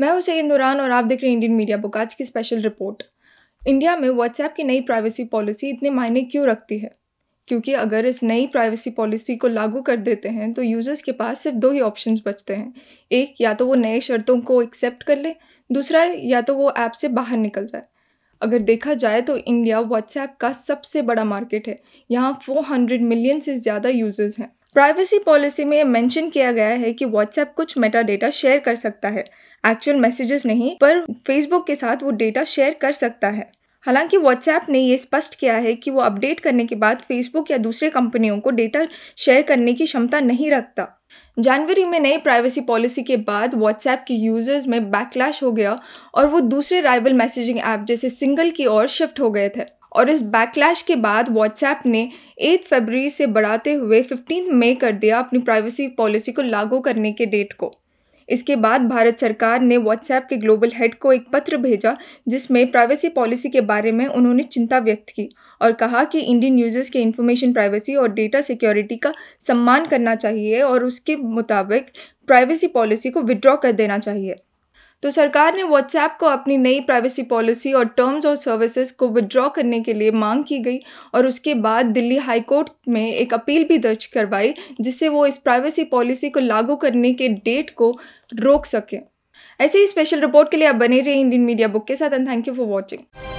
मैं हूँ शहीन दौरान और आप देख रहे हैं इंडियन मीडिया बुक आज की स्पेशल रिपोर्ट इंडिया में व्हाट्सएप की नई प्राइवेसी पॉलिसी इतने मायने क्यों रखती है क्योंकि अगर इस नई प्राइवेसी पॉलिसी को लागू कर देते हैं तो यूज़र्स के पास सिर्फ दो ही ऑप्शन बचते हैं एक या तो वो नए शर्तों को एक्सेप्ट कर ले दूसरा या तो वो ऐप से बाहर निकल जाए अगर देखा जाए तो इंडिया व्हाट्सएप का सबसे बड़ा मार्केट है यहाँ 400 मिलियन से ज़्यादा यूज़र्स हैं प्राइवेसी पॉलिसी में मेंशन किया गया है कि व्हाट्सएप कुछ मेटा डेटा शेयर कर सकता है एक्चुअल मैसेजेस नहीं पर फेसबुक के साथ वो डेटा शेयर कर सकता है हालांकि व्हाट्सएप ने ये स्पष्ट किया है कि वो अपडेट करने के बाद फेसबुक या दूसरे कंपनियों को डेटा शेयर करने की क्षमता नहीं रखता जनवरी में नई प्राइवेसी पॉलिसी के बाद व्हाट्सएप के यूजर्स में बैकलैश हो गया और वो दूसरे राइवल मैसेजिंग ऐप जैसे सिंगल की ओर शिफ्ट हो गए थे और इस बैकलैश के बाद व्हाट्सएप ने 8 फरवरी से बढ़ाते हुए 15 मई कर दिया अपनी प्राइवेसी पॉलिसी को लागू करने के डेट को इसके बाद भारत सरकार ने व्हाट्सएप के ग्लोबल हेड को एक पत्र भेजा जिसमें प्राइवेसी पॉलिसी के बारे में उन्होंने चिंता व्यक्त की और कहा कि इंडियन यूजर्स के इंफॉर्मेशन प्राइवेसी और डेटा सिक्योरिटी का सम्मान करना चाहिए और उसके मुताबिक प्राइवेसी पॉलिसी को विड्रॉ कर देना चाहिए तो सरकार ने व्हाट्सएप को अपनी नई प्राइवेसी पॉलिसी और टर्म्स और सर्विसेज को विद्रॉ करने के लिए मांग की गई और उसके बाद दिल्ली हाईकोर्ट में एक अपील भी दर्ज करवाई जिससे वो इस प्राइवेसी पॉलिसी को लागू करने के डेट को रोक सकें ऐसे ही स्पेशल रिपोर्ट के लिए आप बने रहिए इंडियन मीडिया बुक के साथ and thank you for watching